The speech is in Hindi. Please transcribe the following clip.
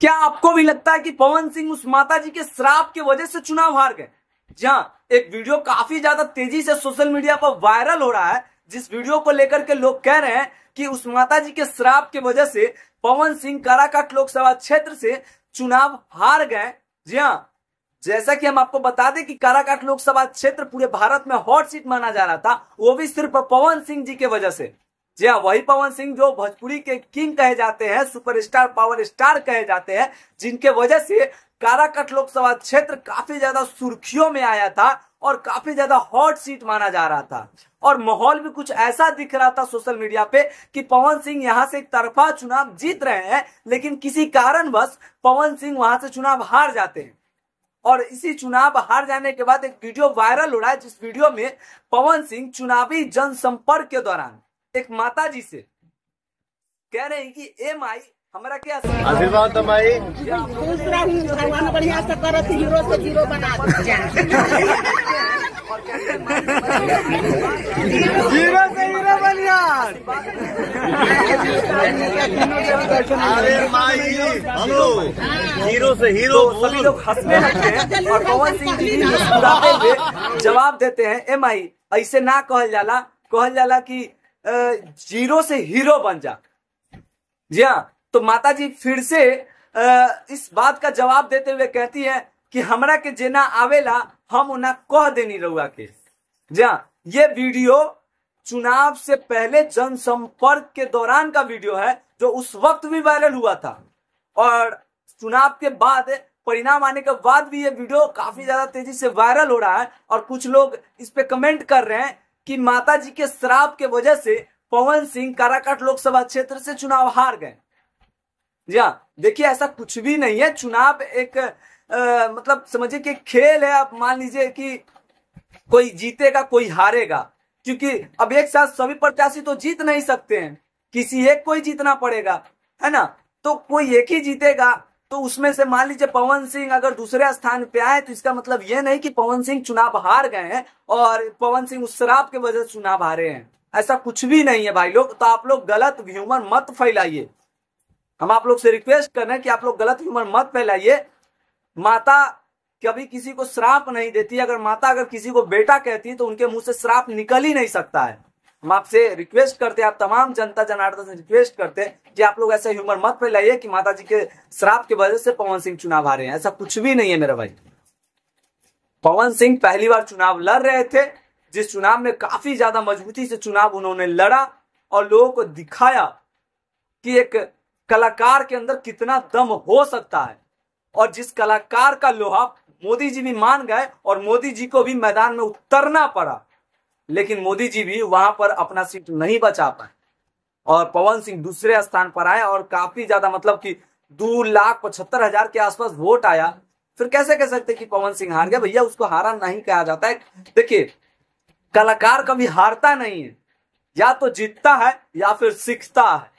क्या आपको भी लगता है कि पवन सिंह उस माता जी के श्राप के वजह से चुनाव हार गए जहां एक वीडियो काफी ज्यादा तेजी से सोशल मीडिया पर वायरल हो रहा है जिस वीडियो को लेकर के लोग कह रहे हैं कि उस माता जी के श्राप के वजह से पवन सिंह काराकाट लोकसभा क्षेत्र से चुनाव हार गए जी हाँ जैसा कि हम आपको बता दें कि काराकाट लोकसभा क्षेत्र पूरे भारत में हॉट सीट माना जा रहा था वो भी सिर्फ पवन सिंह जी के वजह से जी हाँ वही पवन सिंह जो भोजपुरी के किंग कहे जाते हैं सुपरस्टार पावर स्टार कहे जाते हैं जिनके वजह से काराकट लोकसभा क्षेत्र काफी ज्यादा सुर्खियों में आया था और काफी ज्यादा हॉट सीट माना जा रहा था और माहौल भी कुछ ऐसा दिख रहा था सोशल मीडिया पे कि पवन सिंह यहाँ से एक तरफा चुनाव जीत रहे हैं लेकिन किसी कारणवश पवन सिंह वहां से चुनाव हार जाते हैं और इसी चुनाव हार जाने के बाद एक वीडियो वायरल हो रहा है जिस वीडियो में पवन सिंह चुनावी जनसंपर्क के दौरान एक माता जी से कह रहे हैं कि ए माई हमारा क्या आशीर्वाद तो माई दूसरा भगवान बढ़िया से करो तो जीरो से जीरो बना जीरो से जीरो बनिया अरे माई हेलो जीरो से हीरो तो सभी लोग हंसने लगते हैं और पवन सिंह जी मुस्कुराते हुए जवाब देते हैं ए माई ऐसे ना कहल जाला कहल जाला कि जीरो से हीरो बन जा जी हाँ तो माता जी फिर से इस बात का जवाब देते हुए कहती है कि हमरा के जेना आवेला हम उन्हें कह देनी रउआ के जी हाँ ये वीडियो चुनाव से पहले जनसंपर्क के दौरान का वीडियो है जो उस वक्त भी वायरल हुआ था और चुनाव के बाद परिणाम आने के बाद भी ये वीडियो काफी ज्यादा तेजी से वायरल हो रहा है और कुछ लोग इस पे कमेंट कर रहे हैं कि माता जी के श्राप के वजह से पवन सिंह काराकाट लोकसभा क्षेत्र से चुनाव हार गए जी हाँ देखिए ऐसा कुछ भी नहीं है चुनाव एक आ, मतलब समझिए कि खेल है आप मान लीजिए कि कोई जीतेगा कोई हारेगा क्योंकि अब एक साथ सभी प्रत्याशी तो जीत नहीं सकते हैं किसी एक को ही जीतना पड़ेगा है ना तो कोई एक ही जीतेगा तो उसमें से मान लीजिए पवन सिंह अगर दूसरे स्थान पे आए तो इसका मतलब ये नहीं कि पवन सिंह चुनाव हार गए हैं और पवन सिंह उस शराब के वजह से चुनाव हारे हैं ऐसा कुछ भी नहीं है भाई लोग तो आप लोग गलत ह्यूमर मत फैलाइए हम आप लोग से रिक्वेस्ट कर रहे हैं कि आप लोग गलत ह्यूमर मत फैलाइए माता कभी किसी को श्राप नहीं देती अगर माता अगर किसी को बेटा कहती है तो उनके मुंह से श्राप निकल ही नहीं सकता है हम आपसे रिक्वेस्ट करते हैं आप तमाम जनता जनार्दन से रिक्वेस्ट करते हैं कि आप लोग ऐसा ह्यूमर मत फैलाइए कि माता जी के श्राप की वजह से पवन सिंह चुनाव आ रहे हैं ऐसा कुछ भी नहीं है मेरा भाई पवन सिंह पहली बार चुनाव लड़ रहे थे जिस चुनाव में काफी ज्यादा मजबूती से चुनाव उन्होंने लड़ा और लोगों को दिखाया कि एक कलाकार के अंदर कितना दम हो सकता है और जिस कलाकार का लोहा मोदी जी भी मान गए और मोदी जी को भी मैदान में उतरना पड़ा लेकिन मोदी जी भी वहां पर अपना सीट नहीं बचा पाए और पवन सिंह दूसरे स्थान पर आए और काफी ज्यादा मतलब कि दो लाख पचहत्तर हजार के आसपास वोट आया फिर कैसे कह सकते कि पवन सिंह हार गया भैया उसको हारा नहीं कहा जाता है देखिए कलाकार कभी हारता नहीं है या तो जीतता है या फिर सीखता है